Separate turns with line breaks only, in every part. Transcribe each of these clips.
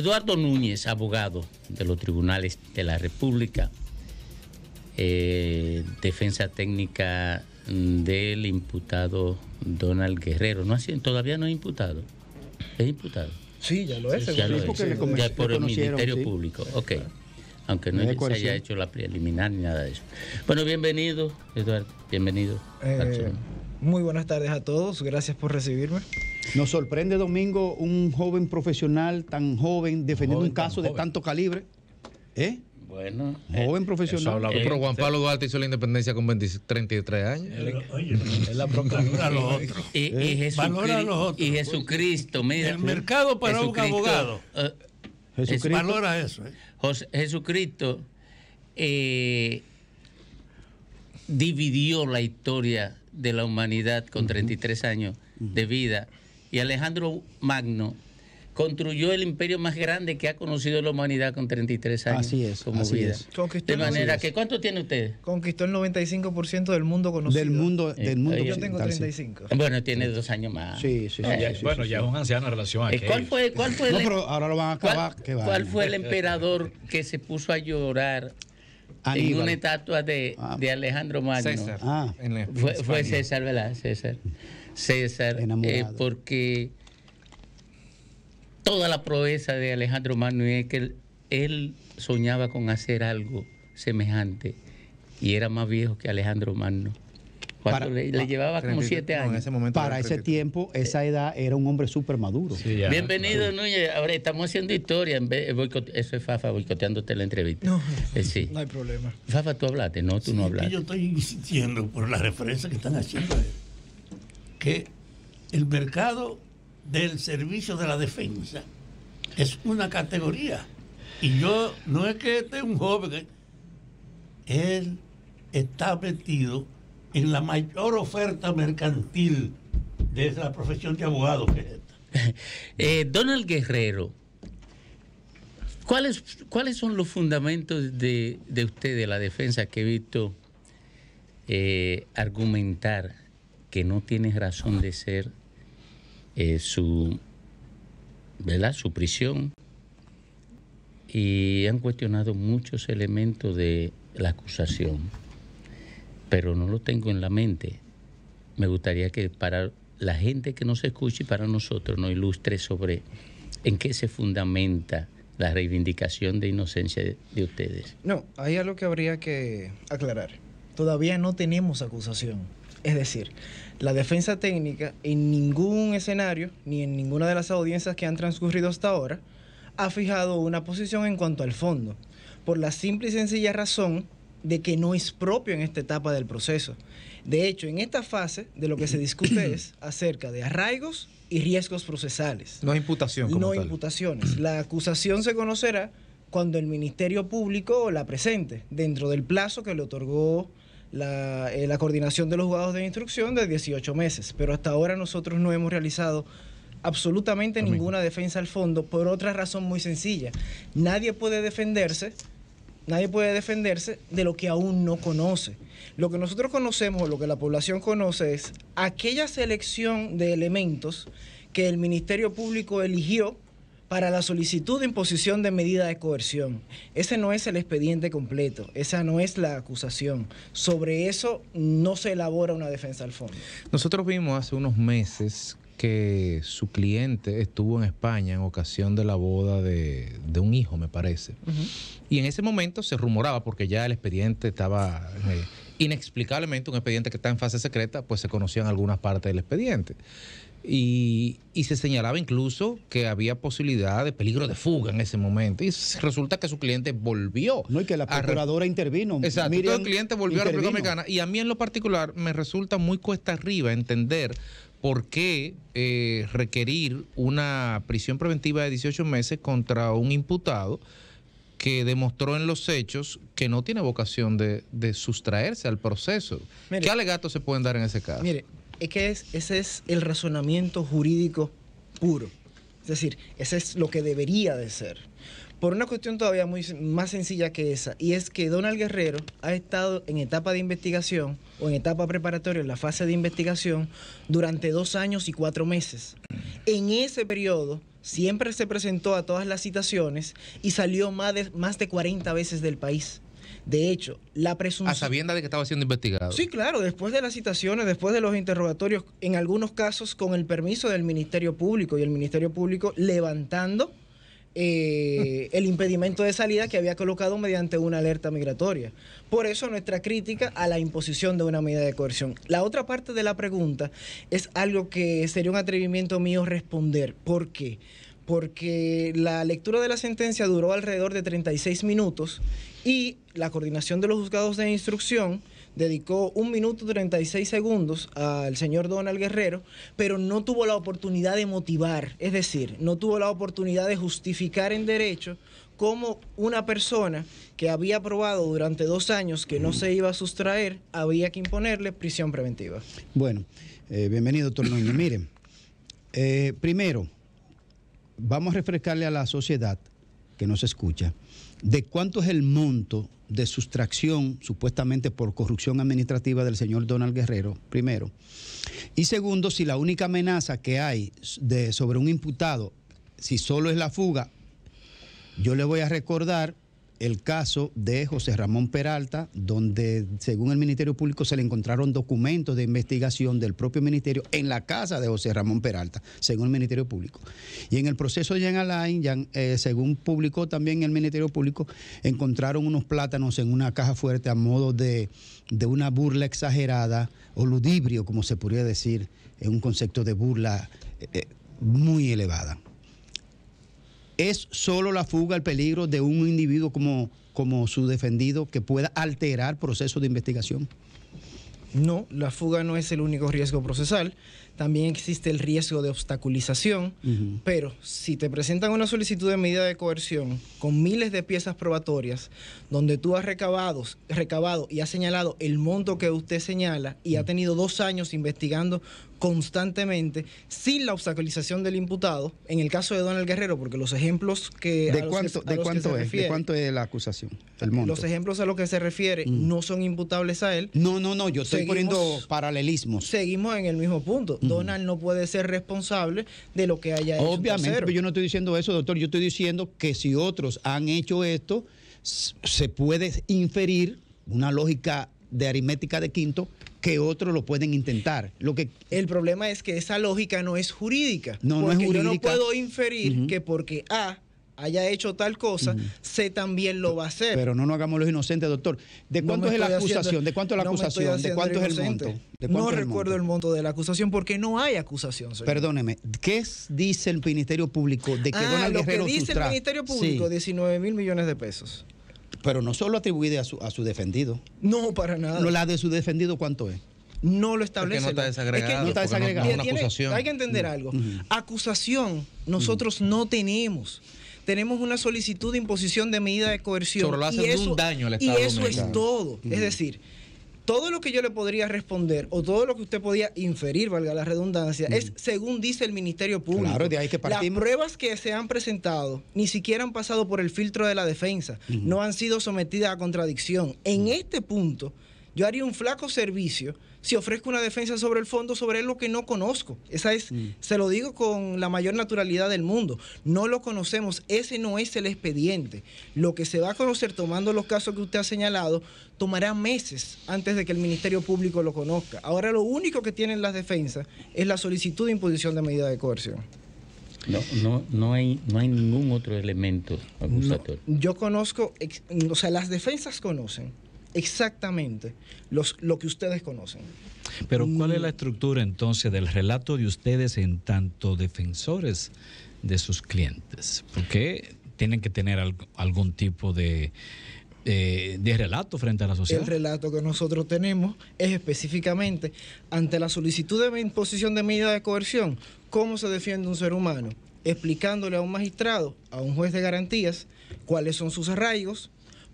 Eduardo Núñez, abogado de los tribunales de la República, eh, defensa técnica del imputado Donald Guerrero. No todavía no es imputado. Es imputado. Sí, ya lo es. ya lo es. Le ya por el Ministerio Público. Ok. Aunque no se haya hecho la preliminar ni nada de eso. Bueno, bienvenido, Eduardo. Bienvenido.
Eh, muy buenas tardes a todos. Gracias por recibirme. Nos sorprende, Domingo, un joven profesional tan joven defendiendo un caso de tanto calibre. ¿Eh? Bueno. Joven eh, profesional. pero
Juan Pablo Duarte hizo la independencia con 33 años.
oye, es la a los otros. Y, Jesucristo, mira. El mercado para un abogado. Eh, Jesucristo, valora eso. Eh. Jesucristo dividió la historia de la humanidad con 33 años de vida y Alejandro Magno construyó el imperio más grande que ha conocido la humanidad con 33 años así es, como así vida. Es. de manera que, ¿cuánto tiene usted? Conquistó el
95% del mundo conocido. Del mundo, eh, del mundo. yo tengo 35.
Bueno, tiene dos años más. Sí, sí, sí. Eh, bueno, ya es un anciano en relación a ¿Cuál fue, el, emperador que se puso a llorar en una estatua de, ah. Alejandro Magno? César. Ah. fue, fue César, ¿verdad? César. César, eh, porque toda la proeza de Alejandro Magno es que él, soñaba con hacer algo semejante y era más viejo que Alejandro Magno. Para, le, llevaba como siete años. para ese
tiempo, esa edad era un hombre súper maduro. Bienvenido,
Núñez. Ahora estamos haciendo historia. Eh, eso es Fafa boicoteándote la entrevista. No, eh, no hay problema. Fafa, tú hablaste, no, tú no hablaste. Yo estoy insistiendo por la referencia que están haciendo que el mercado del servicio de la defensa es una categoría. Y yo no es que es un joven, ¿eh? él está metido en la mayor oferta mercantil de la profesión de abogado que es esta. Eh, Donald Guerrero, ¿cuáles, ¿cuáles son los fundamentos de, de usted, de la defensa que he visto eh, argumentar que no tiene razón de ser eh, su, ¿verdad? su prisión y han cuestionado muchos elementos de la acusación, pero no lo tengo en la mente. Me gustaría que para la gente que nos escuche y para nosotros nos ilustre sobre en qué se fundamenta la reivindicación de inocencia de ustedes.
No, hay algo que habría que aclarar. Todavía no tenemos acusación. Es decir, la defensa técnica en ningún escenario, ni en ninguna de las audiencias que han transcurrido hasta ahora, ha fijado una posición en cuanto al fondo, por la simple y sencilla razón de que no es propio en esta etapa del proceso. De hecho, en esta fase de lo que se discute es acerca de arraigos y riesgos procesales.
No imputación. no
imputaciones. La acusación se conocerá cuando el Ministerio Público la presente, dentro del plazo que le otorgó eh, la, coordinación de los juzgados de instrucción de 18 meses, pero hasta ahora nosotros no hemos realizado absolutamente ninguna defensa al fondo por otra razón muy sencilla. Nadie puede defenderse, nadie puede defenderse de lo que aún no conoce. Lo que nosotros conocemos, lo que la población conoce es aquella selección de elementos que el Ministerio Público eligió para la solicitud de imposición de medida de coerción. Ese no es el expediente completo, esa no es la acusación. Sobre eso no se elabora una defensa al fondo.
Nosotros vimos hace unos meses que su cliente estuvo en España en ocasión de la boda de, un hijo, me parece. Y en ese momento se rumoraba, porque ya el expediente estaba eh, inexplicablemente, un expediente que está en fase secreta, pues se conocían en algunas partes del expediente. Y, se señalaba incluso que había posibilidad de peligro de fuga en ese momento. Y resulta
que su cliente volvió. No, y que la procuradora intervino. Exacto, el cliente volvió a la República Dominicana. Y
a mí en lo particular me resulta muy cuesta arriba entender por qué eh, requerir una prisión preventiva de 18 meses contra un imputado que demostró en los hechos que no tiene vocación de, sustraerse al proceso. ¿Qué alegatos se pueden dar en ese caso?
Mire, es que ese es el razonamiento jurídico puro. Es decir, ese es lo que debería de ser. Por una cuestión todavía muy, más sencilla que esa, y es que Donald Guerrero ha estado en etapa de investigación o en etapa preparatoria, en la fase de investigación, durante dos años y cuatro meses. En ese periodo siempre se presentó a todas las citaciones y salió más de, más de 40 veces del país. De hecho, la presunción... A
sabienda de que estaba siendo investigado.
Sí, claro, después de las citaciones, después de los interrogatorios, en algunos casos con el permiso del Ministerio Público y el Ministerio Público levantando eh, el impedimento de salida que había colocado mediante una alerta migratoria. Por eso nuestra crítica a la imposición de una medida de coerción. La otra parte de la pregunta es algo que sería un atrevimiento mío responder. ¿Por qué? Porque la lectura de la sentencia duró alrededor de 36 minutos y la coordinación de los juzgados de instrucción dedicó un minuto 36 segundos al señor Donald Guerrero, pero no tuvo la oportunidad de motivar, es decir, no tuvo la oportunidad de justificar en derecho cómo una persona que había probado durante dos años que no se iba a sustraer, había que imponerle prisión preventiva.
Bueno, eh, bienvenido, doctor Núñez. Miren, eh, primero, vamos a refrescarle a la sociedad que nos escucha de cuánto es el monto de sustracción supuestamente por corrupción administrativa del señor Donald Guerrero, primero. Y segundo, si la única amenaza que hay de, sobre un imputado, si solo es la fuga, yo le voy a recordar el caso de José Ramón Peralta, donde según el Ministerio Público se le encontraron documentos de investigación del propio Ministerio en la casa de José Ramón Peralta, según el Ministerio Público. Y en el proceso de Jan Alain, eh, según publicó también el Ministerio Público, encontraron unos plátanos en una caja fuerte a modo de, una burla exagerada o ludibrio, como se podría decir, en un concepto de burla eh, eh, muy elevada es solo la fuga el peligro de un individuo como, como su defendido que pueda alterar procesos de investigación.
No, la fuga no es el único riesgo procesal también existe el riesgo de obstaculización, pero si te presentan una solicitud de medida de coerción con miles de piezas probatorias, donde tú has recabado, recabado y has señalado el monto que usted señala y ha tenido dos años investigando constantemente sin la obstaculización del imputado, en el caso de Donald Guerrero, porque los ejemplos que... ¿De cuánto, es? ¿De cuánto
es la acusación? Los
ejemplos a los que se refiere no son imputables a él. No, no, no, yo estoy poniendo paralelismos. Seguimos en el mismo punto. Donald no puede ser responsable de lo que haya hecho. Obviamente, pero yo
no estoy diciendo eso, doctor. Yo estoy diciendo que si otros han hecho esto, se puede inferir una lógica de aritmética de quinto que otros lo pueden intentar. Lo que... El problema es que esa lógica no es jurídica.
No, no es jurídica. Yo no puedo inferir que porque A haya hecho tal cosa, sé también lo va a hacer.
Pero no nos hagamos los inocentes, doctor. ¿De cuánto es la acusación? ¿De cuánto es la acusación? ¿De cuánto es el monto? no recuerdo
el monto de la acusación porque no hay acusación. Señor.
Perdóneme, ¿qué dice el Ministerio Público de que ah, lo que dice el Ministerio Público, 19 mil millones de pesos. Pero no solo atribuye a su, defendido. No, para nada. ¿La de su defendido cuánto es? no lo establece. no está desagregado. Hay que entender mm. algo. Mm.
Acusación nosotros mm. no tenemos tenemos una solicitud de imposición de medida de coerción. lo hacen y un daño al Estado Y eso es todo. Es decir, todo lo que yo le podría responder o todo lo que usted podía inferir, valga la redundancia, es según dice el Ministerio
Público. Claro, de ahí que Las
pruebas que se han presentado ni siquiera han pasado por el filtro de la defensa, no han sido sometidas a contradicción. En este punto, yo haría un flaco servicio si ofrezco una defensa sobre el fondo, sobre lo que no conozco. Esa es, mm. se lo digo con la mayor naturalidad del mundo. No lo conocemos, ese no es el expediente. Lo que se va a conocer tomando los casos que usted ha señalado tomará meses antes de que el Ministerio Público lo conozca. Ahora lo único que tienen las defensas es la solicitud de imposición de medida de coerción.
No, no, hay, no hay ningún otro elemento acusatorio. yo
conozco, o sea, las defensas conocen exactamente los, lo que ustedes conocen.
Pero ¿cuál mm. es la estructura entonces del relato de ustedes en tanto defensores de sus clientes? Porque tienen que tener algún tipo de, de relato frente a la sociedad. El
relato que nosotros tenemos es específicamente ante la solicitud de imposición de medida de coerción, cómo se defiende un ser humano, explicándole a un magistrado, a un juez de garantías, cuáles son sus arraigos,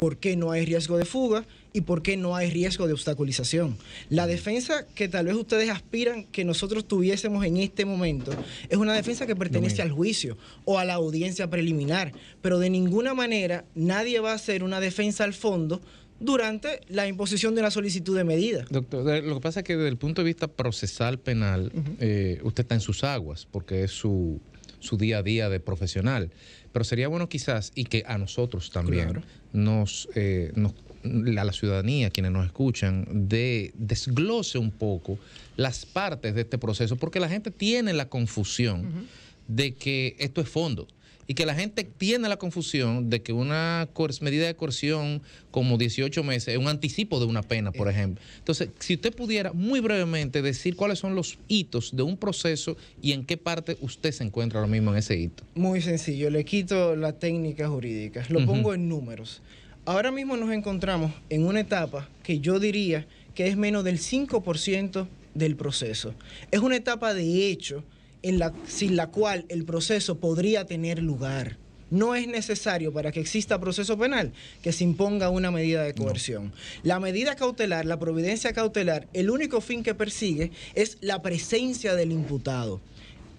por qué no hay riesgo de fuga y por qué no hay riesgo de obstaculización. La defensa que tal vez ustedes aspiran que nosotros tuviésemos en este momento es una defensa que pertenece al juicio o a la audiencia preliminar, pero de ninguna manera nadie va a hacer una defensa al fondo durante la imposición de una solicitud de medida.
Doctor, lo que pasa es que desde el punto de vista procesal penal, eh, usted está en sus aguas, porque es su, su día a día de profesional. Pero sería bueno quizás y que a nosotros también nos, eh, a la ciudadanía, quienes nos escuchan, de desglose un poco las partes de este proceso, porque la gente tiene la confusión de que esto es fondo y que la gente tiene la confusión de que una medida de coerción como 18 meses es un anticipo de una pena, por eh. ejemplo. Entonces, si usted pudiera muy brevemente decir cuáles son los hitos de un proceso y en qué parte usted se encuentra ahora mismo en ese hito.
Muy sencillo, le quito la técnica jurídica, lo pongo en números. Ahora mismo nos encontramos en una etapa que yo diría que es menos del 5% del proceso. Es una etapa de hecho en la, sin la cual el proceso podría tener lugar. No es necesario para que exista proceso penal que se imponga una medida de coerción. La medida cautelar, la providencia cautelar, el único fin que persigue es la presencia del imputado.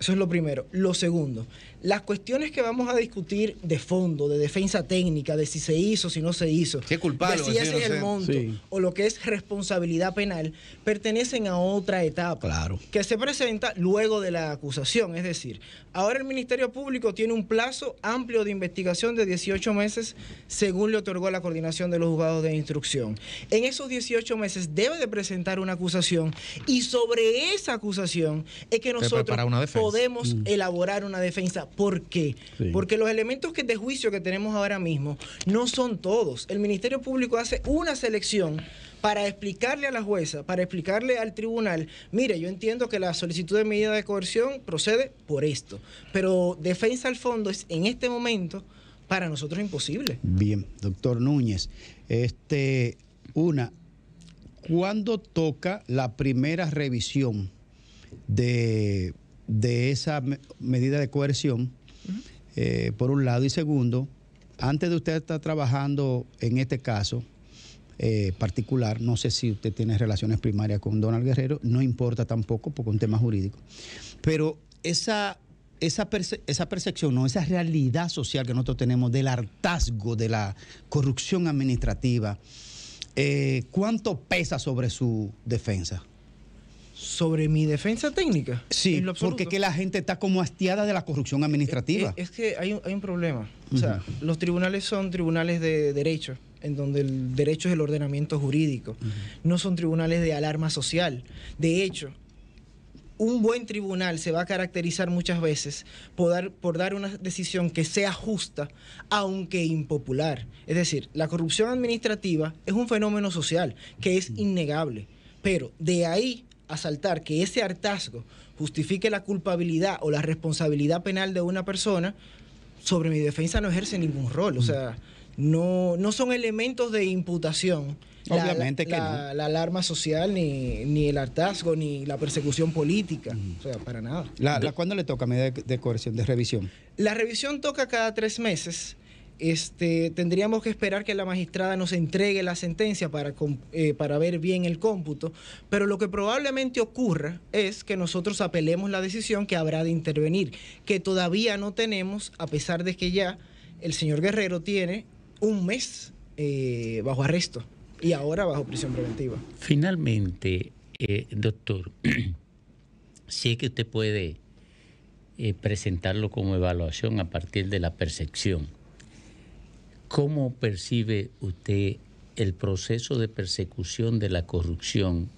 Eso es lo primero. Lo segundo, las cuestiones que vamos a discutir de fondo, de defensa técnica, de si se hizo, si no se hizo, de si es el monto o lo que es responsabilidad penal, pertenecen a otra etapa claro. que se presenta luego de la acusación. Es decir, ahora el Ministerio Público tiene un plazo amplio de investigación de 18 meses según le otorgó la coordinación de los juzgados de instrucción. En esos 18 meses debe de presentar una acusación y sobre esa acusación es que nosotros podemos mm. elaborar una defensa ¿Por qué? Porque los elementos que de juicio que tenemos ahora mismo no son todos. El Ministerio Público hace una selección para explicarle a la jueza, para explicarle al tribunal, mire, yo entiendo que la solicitud de medida de coerción procede por esto, pero defensa al fondo es en este momento para nosotros imposible.
Bien, doctor Núñez, este, una, ¿cuándo toca la primera revisión de de esa medida de coerción, eh, por un lado, y segundo, antes de usted estar trabajando en este caso, eh, particular. No sé si usted tiene relaciones primarias con Donald Guerrero, no importa tampoco porque es un tema jurídico. Pero esa, esa, percepción, no, esa realidad social que nosotros tenemos del hartazgo, de la corrupción administrativa, eh, ¿cuánto pesa sobre su defensa?
sobre mi defensa técnica.
Sí, porque que la gente está como hastiada de la corrupción administrativa.
Es, que hay un, problema. O sea, los tribunales son tribunales de derecho, en donde el derecho es el ordenamiento jurídico. No son tribunales de alarma social. De hecho, un buen tribunal se va a caracterizar muchas veces por dar, una decisión que sea justa, aunque impopular. Es decir, la corrupción administrativa es un fenómeno social que es innegable, pero de ahí ...asaltar, que ese hartazgo justifique la culpabilidad o la responsabilidad penal de una persona, sobre mi defensa no ejerce ningún rol. O mm. sea, no, no son elementos de imputación. Obviamente la, que no. la, alarma social, ni, ni, el hartazgo, ni la persecución política. Mm. O sea, para nada. ¿La,
cuándo le toca medida de, de de revisión?
La revisión toca cada tres meses este, tendríamos que esperar que la magistrada nos entregue la sentencia eh, para, ver bien el cómputo, pero lo que probablemente ocurra es que nosotros apelemos la decisión que habrá de intervenir, que todavía no tenemos, a pesar de que ya el señor Guerrero tiene un mes eh, bajo arresto y ahora bajo prisión preventiva.
Finalmente, eh, doctor, si que usted puede presentarlo como evaluación a partir de la percepción ¿Cómo percibe usted el proceso de persecución de la corrupción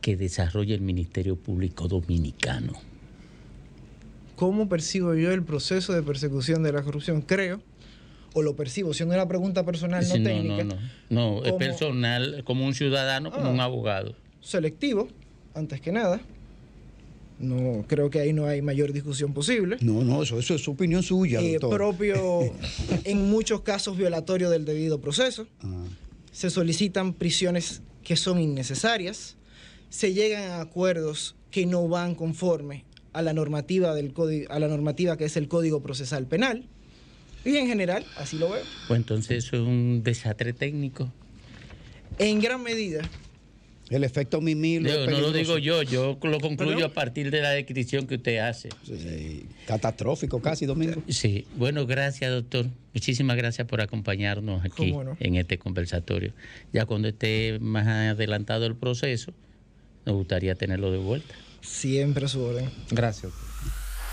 que desarrolla el Ministerio Público Dominicano?
¿Cómo percibo yo el proceso de persecución de la corrupción? Creo, o lo percibo, si no pregunta personal, no, técnica. No,
no, no. es personal, como un ciudadano, como ah, un abogado.
Selectivo, antes que nada. No, creo que ahí no hay mayor discusión
posible. No, no, eso, es su opinión suya. y eh,
propio, en muchos casos, violatorio del debido proceso. Ah. Se solicitan prisiones que son innecesarias. Se llegan a acuerdos que no van conforme a la normativa, del a la normativa que es el Código Procesal Penal. Y en general, así lo veo.
Pues entonces es un desastre técnico.
En gran medida,
el efecto mimil. no lo digo yo, yo lo concluyo a partir de la descripción que usted hace. catastrófico casi, Domingo. Sí, bueno, gracias, doctor. Muchísimas gracias por acompañarnos aquí en este conversatorio. Ya cuando esté más adelantado el proceso, nos gustaría tenerlo de vuelta. Siempre a su orden. Gracias.